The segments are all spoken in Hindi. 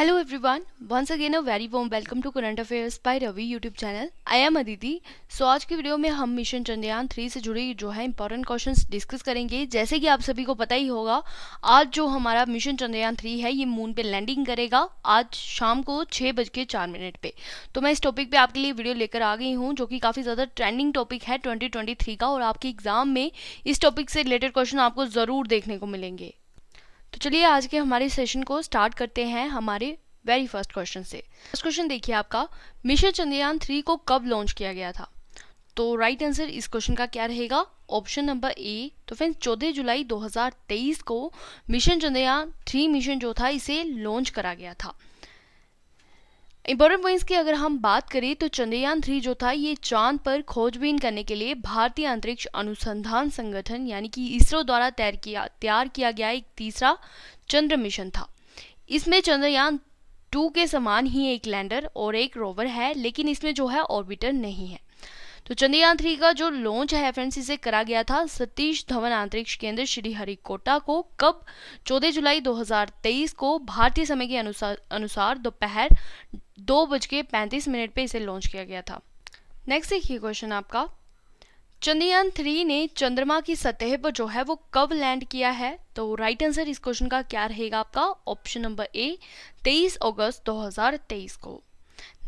Hello everyone, once again a very warm welcome to Current Affairs by Ravi YouTube channel. I am Aditi. So so, आज की वीडियो में हम मिशन चंद्रयान थ्री से जुड़े जो है इंपॉर्टेंट क्वेश्चन डिस्कस करेंगे जैसे कि आप सभी को पता ही होगा आज जो हमारा मिशन चंद्रयान थ्री है ये मून पे लैंडिंग करेगा आज शाम को छः बज के चार मिनट पे तो मैं इस टॉपिक पे आपके लिए वीडियो लेकर आ गई हूँ जो कि काफ़ी ज़्यादा ट्रेंडिंग टॉपिक है ट्वेंटी का और आपके एग्जाम में इस टॉपिक से रिलेटेड क्वेश्चन आपको ज़रूर देखने को मिलेंगे तो चलिए आज के हमारे सेशन को स्टार्ट करते हैं हमारे वेरी फर्स्ट क्वेश्चन से फर्स्ट क्वेश्चन देखिए आपका मिशन चंद्रयान थ्री को कब लॉन्च किया गया था तो राइट right आंसर इस क्वेश्चन का क्या रहेगा ऑप्शन नंबर ए तो फ्रेंड्स चौदह जुलाई 2023 को मिशन चंद्रयान थ्री मिशन जो था इसे लॉन्च करा गया था इम्पोर्टेंट पॉइंट्स की अगर हम बात करें तो चंद्रयान थ्री जो था ये चांद पर खोजबीन करने के लिए भारतीय अंतरिक्ष अनुसंधान संगठन यानी कि इसरो द्वारा तैयार किया तैयार किया गया एक तीसरा चंद्र मिशन था इसमें चंद्रयान टू के समान ही एक लैंडर और एक रोवर है लेकिन इसमें जो है ऑर्बिटर नहीं है तो चंद्रयान थ्री का जो लॉन्च है फ्रेंड्स इसे करा गया था सतीश धवन अंतरिक्ष केंद्र श्री हरिकोटा को कब 14 जुलाई 2023 को भारतीय समय के अनुसार अनुसार दोपहर दो बज के पैंतीस मिनट पर इसे लॉन्च किया गया था नेक्स्ट देखिए क्वेश्चन आपका चंद्रयान थ्री ने चंद्रमा की सतह पर जो है वो कब लैंड किया है तो राइट आंसर इस क्वेश्चन का क्या रहेगा आपका ऑप्शन नंबर ए 23 अगस्त 2023 को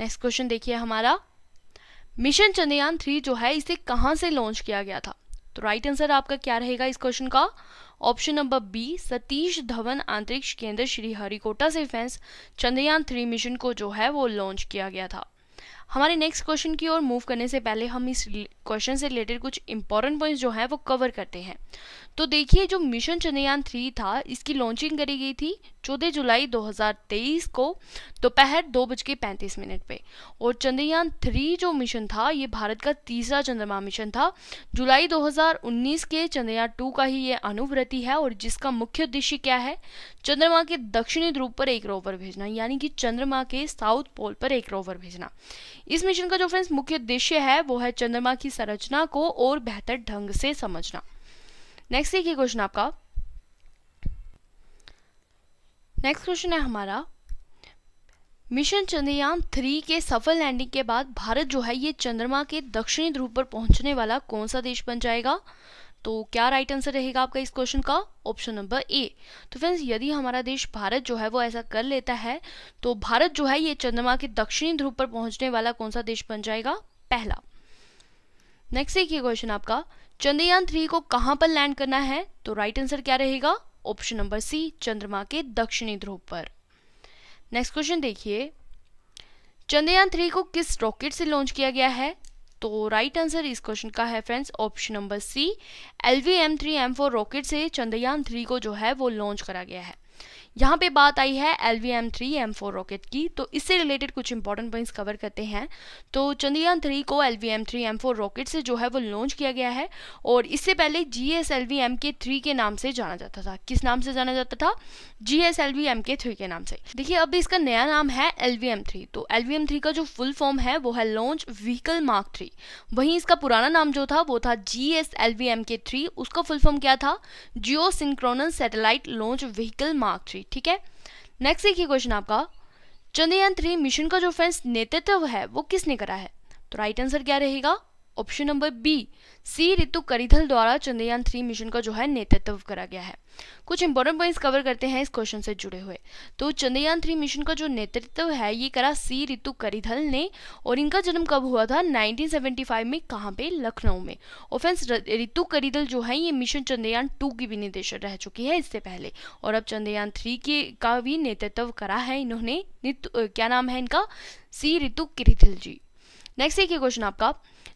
नेक्स्ट क्वेश्चन देखिए हमारा मिशन चंद्रयान थ्री जो है इसे कहां से लॉन्च किया गया था तो राइट आंसर आपका क्या रहेगा इस क्वेश्चन का option number B Satish Dhawan अंतरिक्ष केंद्र श्रीहरिकोटा से फैंस चंद्रयान थ्री मिशन को जो है वो लॉन्च किया गया था हमारे नेक्स्ट क्वेश्चन की ओर मूव करने से पहले हम इस क्वेश्चन से रिलेटेड कुछ इंपॉर्टेंट पॉइंट्स जो हैं वो कवर करते हैं तो देखिए जो मिशन चंद्रयान थ्री था इसकी लॉन्चिंग करी गई थी चौदह जुलाई 2023 को दोपहर दो बज के पैंतीस मिनट पे और चंद्रयान थ्री जो मिशन था ये भारत का तीसरा चंद्रमा मिशन था जुलाई 2019 के चंद्रयान टू का ही ये अनुव्रति है और जिसका मुख्य उद्देश्य क्या है चंद्रमा के दक्षिणी ध्रुव पर एक रोवर भेजना यानी कि चंद्रमा के साउथ पोल पर एक रोवर भेजना इस मिशन का जो फ्रेंड्स मुख्य उद्देश्य है वो है चंद्रमा की संरचना को और बेहतर ढंग से समझना नेक्स्ट देखिए क्वेश्चन आपका नेक्स्ट क्वेश्चन है हमारा मिशन चंद्रयान थ्री के सफल लैंडिंग के बाद भारत जो है ये चंद्रमा के दक्षिणी ध्रुव पर पहुंचने वाला कौन सा देश बन जाएगा तो क्या राइट आंसर रहेगा आपका इस क्वेश्चन का ऑप्शन नंबर ए तो फ्रेंड्स यदि हमारा देश भारत जो है वो ऐसा कर लेता है तो भारत जो है ये चंद्रमा के दक्षिणी ध्रुव पर पहुंचने वाला कौन सा देश बन जाएगा पहला नेक्स्ट देखिए क्वेश्चन आपका चंद्रयान थ्री को कहां पर लैंड करना है तो राइट आंसर क्या रहेगा ऑप्शन नंबर सी चंद्रमा के दक्षिणी ध्रुव पर नेक्स्ट क्वेश्चन देखिए चंद्रयान थ्री को किस रॉकेट से लॉन्च किया गया है तो राइट आंसर इस क्वेश्चन का है friends option number C L V M three M four rocket से चंद्रयान थ्री को जो है वो लॉन्च करा गया है यहाँ पे बात आई है L V M three M four rocket की तो इससे रिलेटेड कुछ इंपॉर्टेंट पॉइंट्स कवर करते हैं तो चंद्रयान थ्री को L V M three M four rocket से जो है वो लॉन्च किया गया है और इससे पहले G S L V M K three के नाम से जाना जाता था किस नाम से जाना जाता था G S L V M K three के नाम से देखिए अब इसका नया नाम है एल वी एम थ्री तो एल वी एम थ्री का जो फुल फॉर्म है वो है लॉन्च व्हीकल मार्क थ्री वहीं इसका पुराना नाम जो था वो था G S L V M K three उसका फुल फॉर्म क्या था geosynchronous satellite launch vehicle mark three कंट्री ठीक है नेक्स्ट देखिए क्वेश्चन आपका चंद्रयान थ्री मिशन का जो फ्रेंड्स नेतृत्व है वो किसने करा है तो राइट आंसर क्या रहेगा option number B C Ritu Karidhal द्वारा चंद्रयान थ्री मिशन का जो है नेतृत्व करा गया है कुछ इंपॉर्टेंट पॉइंट्स कवर करते हैं इस क्वेश्चन से जुड़े हुए तो चंद्रयान थ्री मिशन का जो नेतृत्व है ये करा सी ऋतु करिधल ने और इनका जन्म कब हुआ था 1975 में कहाँ पे लखनऊ में ऑफेंस ऋतु करिधल जो है ये मिशन चंद्रयान टू की भी निदेशक रह चुकी है इससे पहले और अब चंद्रयान थ्री के का भी नेतृत्व करा है इन्होंने क्या नाम है इनका सी ऋतु करिधल जी नेक्स्ट एक क्वेश्चन आपका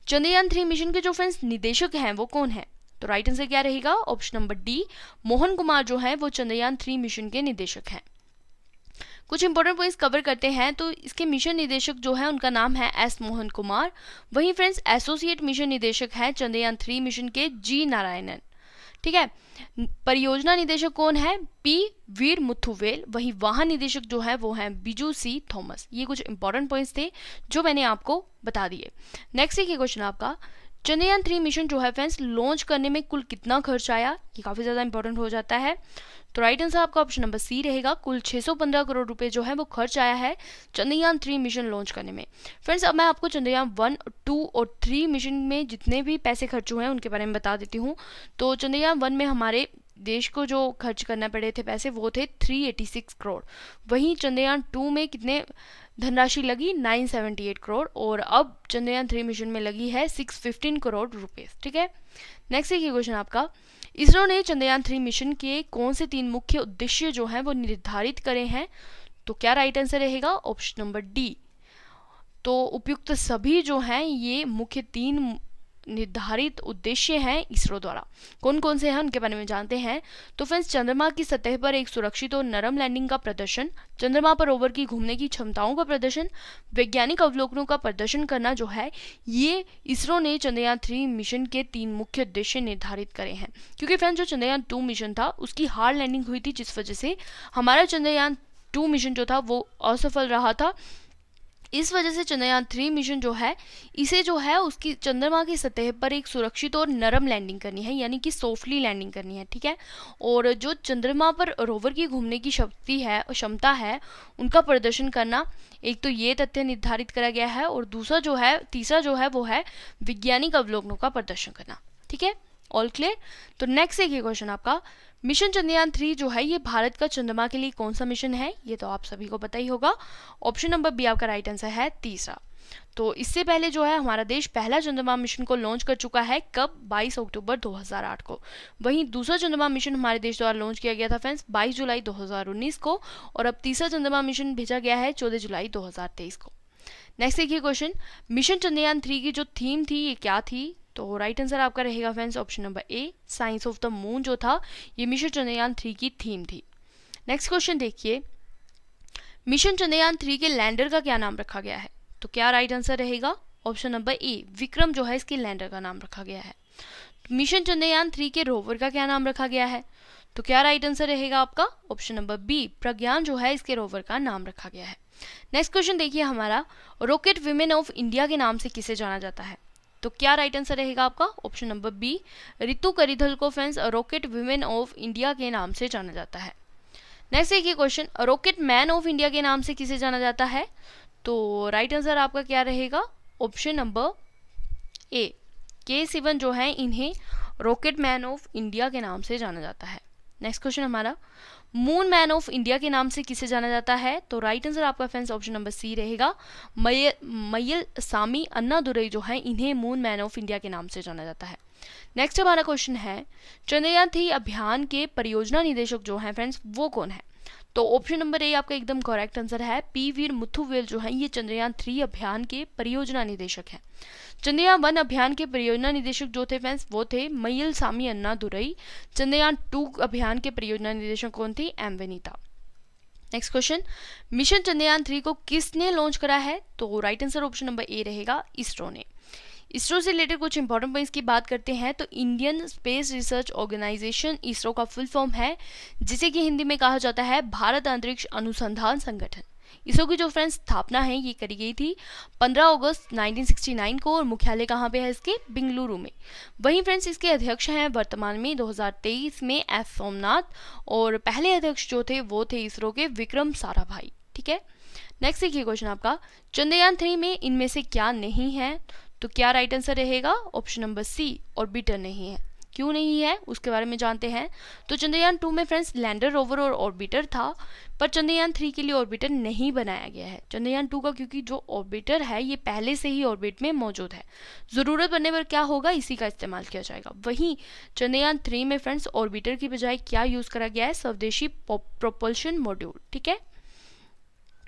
चंद्रयान थ्री मिशन के जो फ्रेंड्स निदेशक हैं वो कौन है तो राइट आंसर क्या रहेगा option number D Mohan Kumar जो है वो चंद्रयान थ्री मिशन के निदेशक हैं कुछ इंपॉर्टेंट पॉइंट्स कवर करते हैं तो इसके मिशन निदेशक जो है उनका नाम है एस मोहन कुमार वहीं फ्रेंड्स एसोसिएट मिशन निदेशक है चंद्रयान थ्री मिशन के जी नारायणन ठीक है परियोजना निदेशक कौन है पी वीर मुथुवेल वही वाहन निदेशक जो है वो है बीजू सी थॉमस ये कुछ इंपॉर्टेंट पॉइंट्स थे जो मैंने आपको बता दिए नेक्स्ट एक क्वेश्चन आपका चंद्रयान थ्री मिशन जो है फ्रेंड्स लॉन्च करने में कुल कितना खर्च आया ये काफ़ी ज़्यादा इंपॉर्टेंट हो जाता है तो राइट आंसर आपका ऑप्शन नंबर सी रहेगा कुल 615 करोड़ रुपए जो है वो खर्च आया है चंद्रयान थ्री मिशन लॉन्च करने में फ्रेंड्स अब मैं आपको चंद्रयान वन टू और थ्री मिशन में जितने भी पैसे खर्च हुए हैं उनके बारे में बता देती हूँ तो चंद्रयान वन में हमारे देश को जो खर्च करना पड़े थे पैसे वो थे 386 करोड़ वहीं चंद्रयान टू में कितने धनराशि लगी 978 करोड़ और अब चंद्रयान थ्री मिशन में लगी है 615 करोड़ रुपए ठीक है नेक्स्ट एक क्वेश्चन आपका इसरो ने चंद्रयान थ्री मिशन के कौन से तीन मुख्य उद्देश्य जो हैं वो निर्धारित करे हैं तो क्या राइट आंसर रहेगा ऑप्शन नंबर डी तो उपयुक्त सभी जो हैं ये मुख्य तीन निर्धारित उद्देश्य हैं इसरो द्वारा कौन कौन से हैं उनके बारे में जानते हैं तो फ्रेंड्स चंद्रमा की सतह पर एक सुरक्षित और नरम लैंडिंग का प्रदर्शन चंद्रमा पर ओवर की घूमने की क्षमताओं का प्रदर्शन वैज्ञानिक अवलोकनों का प्रदर्शन करना जो है ये इसरो ने चंद्रयान थ्री मिशन के तीन मुख्य उद्देश्य निर्धारित करे हैं क्योंकि फ्रेंड्स जो चंद्रयान टू मिशन था उसकी हार्ड लैंडिंग हुई थी जिस वजह से हमारा चंद्रयान टू मिशन जो था वो असफल रहा था इस वजह से चंद्रयान थ्री मिशन जो है इसे जो है उसकी चंद्रमा की सतह पर एक सुरक्षित और नरम लैंडिंग करनी है यानी कि सॉफ्टली लैंडिंग करनी है ठीक है और जो चंद्रमा पर रोवर की घूमने की शक्ति है क्षमता है उनका प्रदर्शन करना एक तो ये तथ्य निर्धारित करा गया है और दूसरा जो है तीसरा जो है वो है वैज्ञानिक अवलोकनों का प्रदर्शन करना ठीक है ऑल क्लियर तो नेक्स्ट एक क्वेश्चन आपका मिशन चंद्रयान थ्री जो है ये भारत का चंद्रमा के लिए कौन सा मिशन है ये तो आप सभी को पता ही होगा ऑप्शन नंबर बी आपका राइट आंसर है तीसरा तो इससे पहले जो है हमारा देश पहला चंद्रमा मिशन को लॉन्च कर चुका है कब 22 अक्टूबर 2008 को वहीं दूसरा चंद्रमा मिशन हमारे देश द्वारा लॉन्च किया गया था फ्रेंड्स 22 जुलाई 2019 को और अब तीसरा चंद्रमा मिशन भेजा गया है 14 जुलाई 2023 को नेक्स्ट देखिए क्वेश्चन मिशन चंद्रयान थ्री की जो थीम थी ये क्या थी तो राइट आंसर आपका रहेगा friends option number A science of the moon जो था ये मिशन चंद्रयान थ्री की थीम थी नेक्स्ट क्वेश्चन देखिए मिशन चंद्रयान थ्री के लैंडर का क्या नाम रखा गया है तो क्या राइट आंसर रहेगा ऑप्शन नंबर ए विक्रम जो है इसके लैंडर का नाम रखा गया है मिशन चंद्रयान थ्री के रोवर का क्या नाम रखा गया है तो क्या राइट आंसर रहेगा आपका ऑप्शन नंबर बी प्रज्ञान जो है इसके रोवर का नाम रखा गया है नेक्स्ट क्वेश्चन देखिए हमारा रॉकेट विमेन ऑफ इंडिया के नाम से किसे जाना जाता है तो क्या राइट आंसर रहेगा आपका option number B Ritu Karidhal को friends rocket women of India के नाम से जाना जाता है नेक्स्ट देखिए question rocket man of India के नाम से किसे जाना जाता है तो राइट आंसर आपका क्या रहेगा ऑप्शन नंबर ए के सिवन जो है इन्हें रॉकेट मैन ऑफ इंडिया के नाम से जाना जाता है नेक्स्ट क्वेश्चन हमारा मून मैन ऑफ इंडिया के नाम से किसे जाना जाता है तो राइट आंसर आपका फ्रेंड्स ऑप्शन नंबर सी रहेगा मयल सामी अन्ना दुरई जो है इन्हें मून मैन ऑफ इंडिया के नाम से जाना जाता है नेक्स्ट हमारा क्वेश्चन है चंद्रयान थ्री अभियान के परियोजना निदेशक जो हैं फ्रेंड्स वो कौन है तो ऑप्शन नंबर ए आपका एकदम करेक्ट आंसर है पी वीर मुथुवेल जो है ये चंद्रयान थ्री अभियान के परियोजना निदेशक हैं चंद्रयान वन अभियान के परियोजना निदेशक जो थे फ्रेंड्स वो थे Mylswamy Annadurai Chandrayaan two अभियान के परियोजना निदेशक कौन थे M Vanitha next question mission Chandrayaan three को किसने लॉन्च करा है तो right answer option number A रहेगा इसरो ने इसरो से रिलेटेड कुछ इंपॉर्टेंट पॉइंट्स की बात करते हैं तो Indian space research organisation ISRO का फुल फॉर्म है जिसे कि हिंदी में कहा जाता है भारत अंतरिक्ष अनुसंधान संगठन इसरो की जो फ्रेंड्स स्थापना है ये करी गई थी 15 अगस्त 1969 को और मुख्यालय कहाँ पे है इसके बेंगलुरु में वहीं फ्रेंड्स इसके अध्यक्ष हैं वर्तमान में 2023 में एस सोमनाथ और पहले अध्यक्ष जो थे वो थे इसरो के विक्रम साराभाई ठीक है नेक्स्ट देखिए क्वेश्चन आपका चंद्रयान थ्री में इनमें से क्या नहीं है तो क्या राइट आंसर रहेगा ऑप्शन नंबर सी ऑर्बिटर नहीं है क्यों नहीं है उसके बारे में जानते हैं तो चंद्रयान टू में फ्रेंड्स लैंडर रोवर और ऑर्बिटर था पर चंद्रयान थ्री के लिए ऑर्बिटर नहीं बनाया गया है चंद्रयान टू का क्योंकि जो ऑर्बिटर है ये पहले से ही ऑर्बिट में मौजूद है ज़रूरत बनने पर क्या होगा इसी का इस्तेमाल किया जाएगा वहीं चंद्रयान थ्री में फ्रेंड्स ऑर्बिटर की बजाय क्या यूज़ करा गया है स्वदेशी प्रोपल्शन मॉड्यूल ठीक है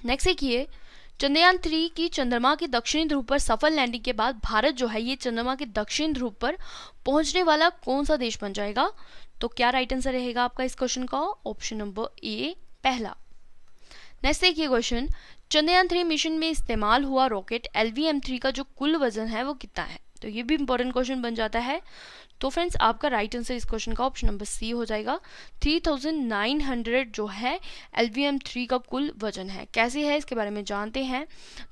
नेक्स्ट देखिए चंद्रयान थ्री की चंद्रमा के दक्षिणी ध्रुव पर सफल लैंडिंग के बाद भारत जो है ये चंद्रमा के दक्षिणी ध्रुव पर पहुंचने वाला कौन सा देश बन जाएगा तो क्या राइट आंसर रहेगा आपका इस क्वेश्चन का ऑप्शन नंबर ए पहला नेक्स्ट देखिए क्वेश्चन चंद्रयान थ्री मिशन में इस्तेमाल हुआ रॉकेट एल का जो कुल वजन है वो कितना है तो ये भी इंपॉर्टेंट क्वेश्चन बन जाता है तो फ्रेंड्स आपका राइट right आंसर इस क्वेश्चन का ऑप्शन नंबर सी हो जाएगा 3900 जो है एल वी का कुल वजन है कैसे है इसके बारे में जानते हैं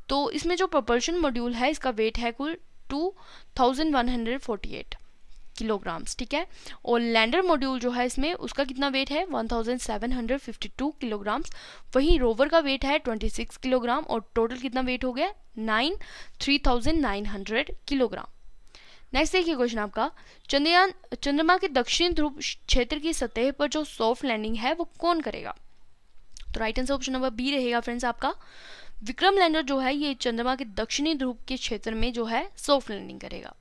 तो इसमें जो प्रपल्शन मॉड्यूल है इसका वेट है कुल 2148 किलोग्राम्स ठीक है और लैंडर मॉड्यूल जो है इसमें उसका कितना वेट है 1752 किलोग्राम्स वहीं रोवर का वेट है 26 किलोग्राम और टोटल कितना वेट हो गया नाइन थ्री किलोग्राम नेक्स्ट देखिए क्वेश्चन आपका चंद्रयान चंद्रमा के दक्षिण ध्रुव क्षेत्र की सतह पर जो सॉफ्ट लैंडिंग है वो कौन करेगा तो right answer option number B रहेगा फ्रेंड्स आपका विक्रम लैंडर जो है ये चंद्रमा के दक्षिणी ध्रुव के क्षेत्र में जो है सॉफ्ट लैंडिंग करेगा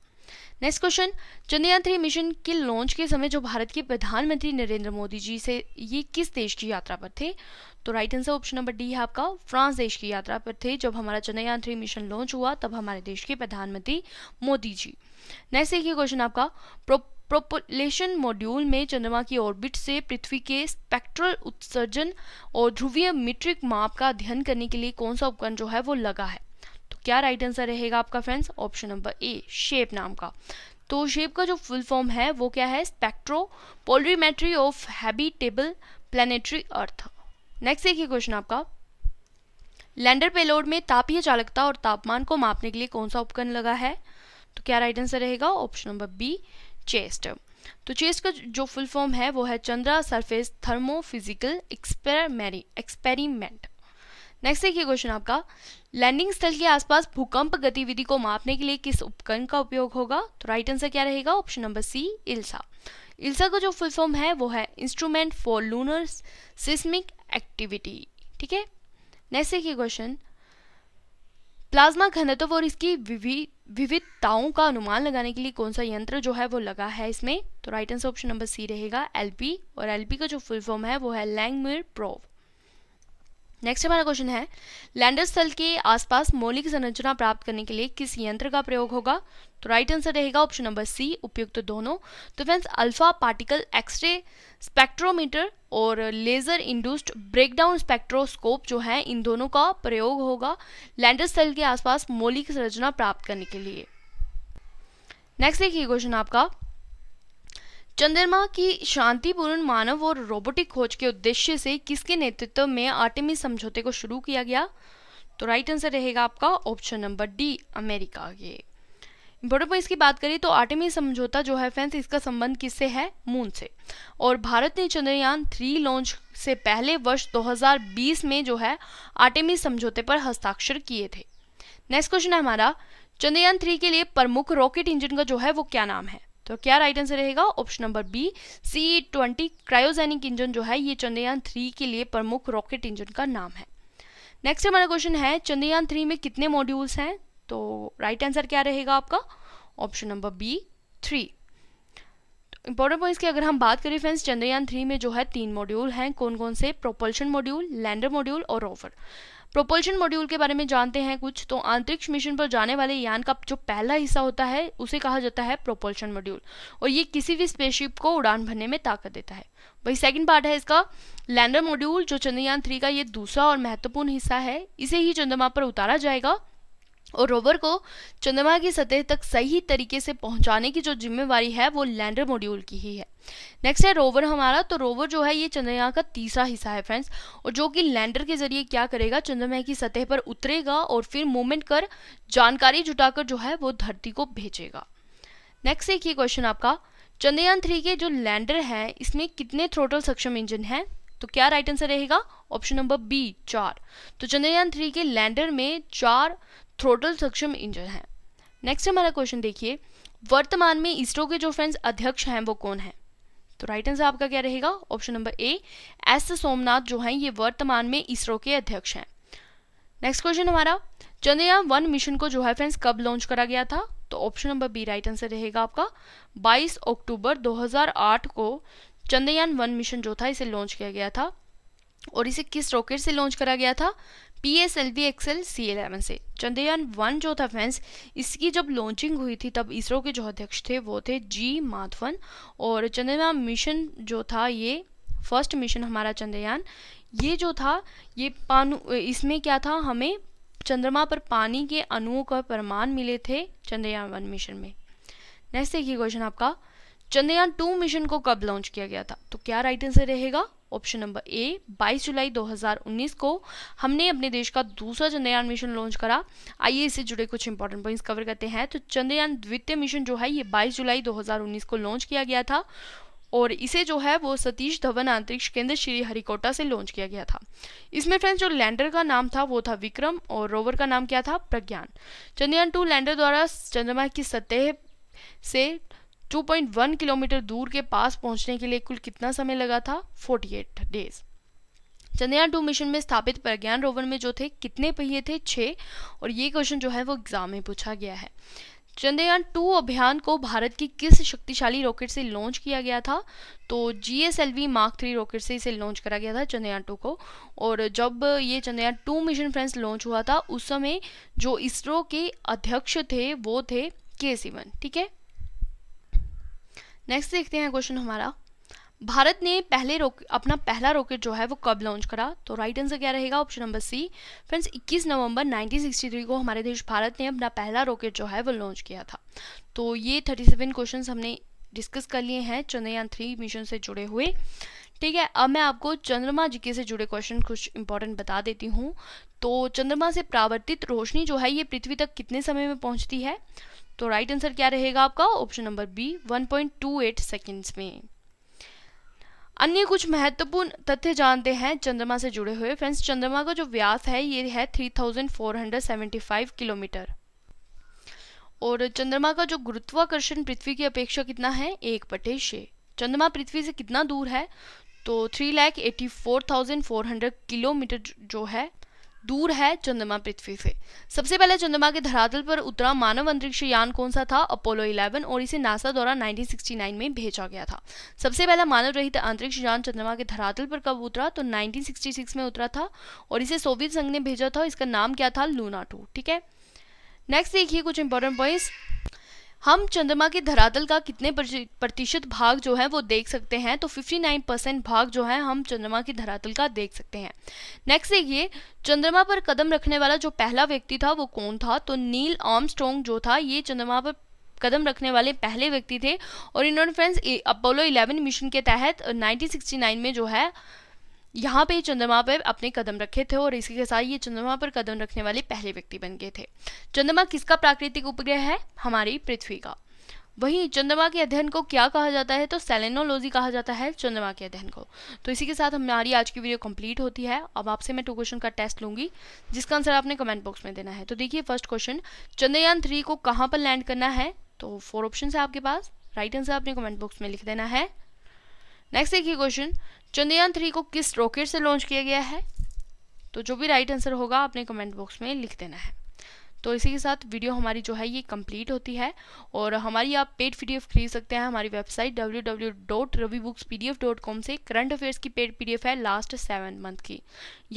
next question Chandrayaan three mission के लॉन्च के समय जो भारत के प्रधानमंत्री नरेंद्र मोदी जी से ये किस देश की यात्रा पर थे तो right answer option number D है आपका फ्रांस देश की यात्रा पर थे जब हमारा चंद्रयान थ्री मिशन लॉन्च हुआ तब हमारे देश के प्रधानमंत्री मोदी जी नेक्स्ट देखिए क्वेश्चन आपका प्रो प्रोपोलेशन मॉड्यूल में चंद्रमा की ऑर्बिट से पृथ्वी के स्पेक्ट्रल उत्सर्जन और ध्रुवीय मीट्रिक माप का अध्ययन करने के लिए कौन सा उपकरण जो है वो लगा है क्या राइट आंसर रहेगा आपका friends option number A shape नाम का तो शेप का जो फुल फॉर्म है वो क्या है spectropolarimetry of habitable planetary earth next देखिए क्वेश्चन आपका लैंडर पेलोड में तापीय चालकता और तापमान को मापने के लिए कौन सा उपकरण लगा है तो क्या राइट आंसर रहेगा ऑप्शन नंबर बी चेस्ट तो चेस्ट का जो फुल फॉर्म है वो है Chandra surface thermophysical experiment next देखिए क्वेश्चन आपका लैंडिंग स्थल के आसपास भूकंप गतिविधि को मापने के लिए किस उपकरण का उपयोग होगा तो राइट आंसर क्या रहेगा ऑप्शन नंबर सी इल्सा इल्सा का जो फुल फॉर्म है वो है instrument for lunar seismic activity ठीक है नेक्स्ट देखिए क्वेश्चन प्लाज्मा घनत्व और इसकी विविधताओं का अनुमान लगाने के लिए कौन सा यंत्र जो है वो लगा है इसमें तो right answer option number C रहेगा एलपी और एलपी का जो फुल फॉर्म है वो है लैंगमिर प्रोव नेक्स्ट हमारा क्वेश्चन है लैंडर स्थल के आसपास मौलिक संरचना प्राप्त करने के लिए किस यंत्र का प्रयोग होगा तो राइट आंसर रहेगा ऑप्शन नंबर सी उपयुक्त दोनों तो friends alpha particle X ray spectrometer और लेजर इंड्यूस्ड ब्रेकडाउन स्पेक्ट्रोस्कोप जो है इन दोनों का प्रयोग होगा लैंडर स्थल के आसपास मौलिक संरचना प्राप्त करने के लिए नेक्स्ट देखिए क्वेश्चन आपका चंद्रमा की शांतिपूर्ण मानव और रोबोटिक खोज के उद्देश्य से किसके नेतृत्व में आर्टिमिस समझौते को शुरू किया गया तो राइट आंसर रहेगा आपका ऑप्शन नंबर डी अमेरिका के इंपोर्टेंट पॉइंट्स की बात करें तो आर्टिमिस समझौता जो है फ्रेंड्स इसका संबंध किससे है मून से और भारत ने चंद्रयान थ्री लॉन्च से पहले वर्ष 2020 में जो है आर्टिमिस समझौते पर हस्ताक्षर किए थे नेक्स्ट क्वेश्चन है हमारा चंद्रयान थ्री के लिए प्रमुख रॉकेट इंजन का जो है वो क्या नाम है तो क्या राइट आंसर रहेगा option number B C twenty cryogenic engine जो है ये चंद्रयान थ्री के लिए प्रमुख रॉकेट इंजन का नाम है नेक्स्ट हमारा क्वेश्चन है चंद्रयान थ्री में कितने मॉड्यूल्स हैं तो राइट right आंसर क्या रहेगा आपका option number B three important points की अगर हम बात करें फ्रेंड्स चंद्रयान थ्री में जो है तीन मॉड्यूल हैं कौन कौन से प्रोपल्शन मॉड्यूल लैंडर मॉड्यूल और रोवर प्रोपल्शन मॉड्यूल के बारे में जानते हैं कुछ तो अंतरिक्ष मिशन पर जाने वाले यान का जो पहला हिस्सा होता है उसे कहा जाता है प्रोपल्शन मॉड्यूल और ये किसी भी स्पेसशिप को उड़ान भरने में ताकत देता है वही सेकंड पार्ट है इसका लैंडर मॉड्यूल जो चंद्रयान थ्री का ये दूसरा और महत्वपूर्ण हिस्सा है इसे ही चंद्रमा पर उतारा जाएगा और रोवर को चंद्रमा की सतह तक सही तरीके से पहुंचाने की जो जिम्मेवारी है वो लैंडर मॉड्यूल की ही है नेक्स्ट है रोवर हमारा तो रोवर जो है ये चंद्रमा का तीसरा हिस्सा है फ्रेंड्स और जो कि लैंडर के जरिए क्या करेगा चंद्रमा की सतह पर उतरेगा और फिर मूवमेंट कर जानकारी जुटाकर जो है वो धरती को भेजेगा नेक्स्ट एक ही क्वेश्चन आपका चंद्रयान थ्री के जो लैंडर है इसमें कितने थ्रोटल सक्षम इंजन है तो क्या राइट आंसर रहेगा ऑप्शन नंबर बी चार तो चंद्रयान थ्री के लैंडर में चार थ्रोटल सक्षम इंजन है नेक्स्ट हमारा क्वेश्चन देखिए वर्तमान में इसरो के जो फ्रेंड्स अध्यक्ष हैं वो कौन है तो राइट आंसर आपका क्या रहेगा option number A S Somanath जो हैं ये वर्तमान में इसरो के अध्यक्ष हैं नेक्स्ट क्वेश्चन हमारा चंद्रयान वन मिशन को जो है फ्रेंड्स कब लॉन्च करा गया था तो option number B right answer रहेगा आपका 22 अक्टूबर 2008 को चंद्रयान वन मिशन जो था इसे लॉन्च किया गया था और इसे किस रॉकेट से लॉन्च करा गया था P S L V XL C eleven से चंद्रयान वन जो था फ्रेंड्स इसकी जब लॉन्चिंग हुई थी तब इसरो के जो अध्यक्ष थे वो थे जी माधवन और चंद्रयान मिशन जो था ये फर्स्ट मिशन हमारा चंद्रयान ये जो था ये पानु इसमें क्या था हमें चंद्रमा पर पानी के अणुओं का प्रमाण मिले थे चंद्रयान वन मिशन में नेक्स्ट देखिए क्वेश्चन आपका चंद्रयान टू मिशन को कब लॉन्च किया गया था तो क्या राइट आंसर रहेगा ऑप्शन नंबर ए 22 जुलाई 2019 को हमने अपने देश का दूसरा चंद्रयान मिशन लॉन्च करा आइए इससे जुड़े कुछ इंपॉर्टेंट पॉइंट्स कवर करते हैं तो चंद्रयान द्वितीय मिशन जो है ये 22 जुलाई 2019 को लॉन्च किया गया था और इसे जो है वो सतीश धवन अंतरिक्ष केंद्र श्री हरिकोटा से लॉन्च किया गया था इसमें फ्रेंड्स जो लैंडर का नाम था वो था विक्रम और रोवर का नाम क्या था प्रज्ञान चंद्रयान टू लैंडर द्वारा चंद्रमा की सतह से 2.1 किलोमीटर दूर के पास पहुंचने के लिए कुल कितना समय लगा था 48 डेज चंद्रयान टू मिशन में स्थापित प्रज्ञान रोवर में जो थे कितने पहिए थे छः और ये क्वेश्चन जो है वो एग्जाम में पूछा गया है चंद्रयान टू अभियान को भारत की किस शक्तिशाली रॉकेट से लॉन्च किया गया था तो G S L V mark three rocket से इसे लॉन्च करा गया था चंद्रयान टू को और जब ये Chandrayaan two mission friends launch हुआ था उस समय जो इसरो के अध्यक्ष थे वो थे के सिवन ठीक है नेक्स्ट देखते हैं क्वेश्चन हमारा भारत ने पहले रोक अपना पहला रॉकेट जो है वो कब लॉन्च करा तो राइट आंसर क्या रहेगा ऑप्शन नंबर सी फ्रेंड्स 21 नवंबर 1963 को हमारे देश भारत ने अपना पहला रॉकेट जो है वो लॉन्च किया था तो ये 37 क्वेश्चन हमने डिस्कस कर लिए हैं चंद्रयान थ्री मिशन से जुड़े हुए ठीक है अब मैं आपको चंद्रमा जी के से जुड़े क्वेश्चन कुछ इंपॉर्टेंट बता देती हूँ तो चंद्रमा से प्रावर्तित रोशनी जो है ये पृथ्वी तक कितने समय में पहुँचती है तो राइट आंसर क्या रहेगा आपका option number B 1.28 point seconds में अन्य कुछ महत्वपूर्ण तथ्य जानते हैं चंद्रमा से जुड़े हुए फ्रेंड्स चंद्रमा का जो व्यास है ये है 3475 किलोमीटर और चंद्रमा का जो गुरुत्वाकर्षण पृथ्वी की अपेक्षा कितना है एक बटे छः चंद्रमा पृथ्वी से कितना दूर है तो three lakh eighty four thousand four hundred kilometre जो है दूर है चंद्रमा पृथ्वी से सबसे पहले चंद्रमा के धरातल पर उतरा मानव अंतरिक्ष यान कौन सा था अपोलो 11 और इसे नासा द्वारा 1969 में भेजा गया था सबसे पहला मानव रहित अंतरिक्ष यान चंद्रमा के धरातल पर कब उतरा तो 1966 में उतरा था और इसे सोवियत संघ ने भेजा था इसका नाम क्या था लूना टू ठीक है नेक्स्ट देखिए कुछ इंपॉर्टेंट पॉइंट हम चंद्रमा के धरातल का कितने प्रतिशत भाग जो है वो देख सकते हैं तो 59 परसेंट भाग जो है हम चंद्रमा की धरातल का देख सकते हैं नेक्स्ट देखिए चंद्रमा पर कदम रखने वाला जो पहला व्यक्ति था वो कौन था तो नील आर्म जो था ये चंद्रमा पर कदम रखने वाले पहले व्यक्ति थे और इन्होंने फ्रेंड्स अपोलो 11 मिशन के तहत 1969 में जो है यहाँ पे चंद्रमा पर अपने कदम रखे थे और इसी के साथ ये चंद्रमा पर कदम रखने वाले पहले व्यक्ति बन गए थे चंद्रमा किसका प्राकृतिक उपग्रह है हमारी पृथ्वी का वहीं चंद्रमा के अध्ययन को क्या कहा जाता है तो सेलेनोलॉजी कहा जाता है चंद्रमा के अध्ययन को तो इसी के साथ हमारी आज की वीडियो कंप्लीट होती है अब आपसे मैं टू क्वेश्चन का टेस्ट लूंगी जिसका आंसर आपने कमेंट बॉक्स में देना है तो देखिए फर्स्ट क्वेश्चन चंद्रयान थ्री को कहाँ पर लैंड करना है तो फोर ऑप्शन है आपके पास राइट आंसर आपने कमेंट बॉक्स में लिख देना है नेक्स्ट देखिए क्वेश्चन चंद्रयान थ्री को किस रॉकेट से लॉन्च किया गया है तो जो भी राइट आंसर होगा आपने कमेंट बॉक्स में लिख देना है तो इसी के साथ वीडियो हमारी जो है ये कंप्लीट होती है और हमारी आप पेड पी खरीद सकते हैं हमारी वेबसाइट www.ravibooks.pdf.com से करंट अफेयर्स की पेड पीडीएफ है लास्ट सेवन मंथ की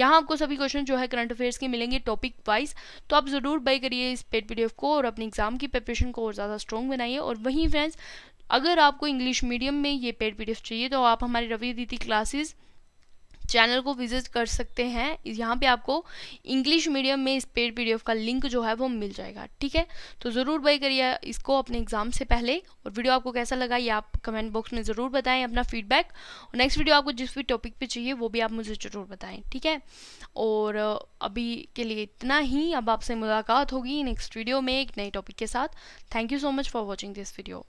यहाँ आपको सभी क्वेश्चन जो है करंट अफेयर्स के मिलेंगे टॉपिक वाइज तो आप ज़रूर बाई करिए इस पेड पी को और अपने एग्जाम की प्रिपरेशन को और ज़्यादा स्ट्रॉन्ग बनाइए और वहीं फ्रेंड्स अगर आपको इंग्लिश मीडियम में ये पेड पी चाहिए तो आप हमारे रवि दीदी क्लासेज़ चैनल को विजिट कर सकते हैं यहाँ पे आपको इंग्लिश मीडियम में इस पेड पीडीएफ का लिंक जो है वो मिल जाएगा ठीक है तो ज़रूर बाई करिए इसको अपने एग्जाम से पहले और वीडियो आपको कैसा लगा ये आप कमेंट बॉक्स में ज़रूर बताएं अपना फीडबैक और नेक्स्ट वीडियो आपको जिस भी टॉपिक पे चाहिए वो भी आप मुझे ज़रूर बताएं ठीक है और अभी के लिए इतना ही अब आपसे मुलाकात होगी नेक्स्ट वीडियो में एक नए टॉपिक के साथ thank you so much for watching this video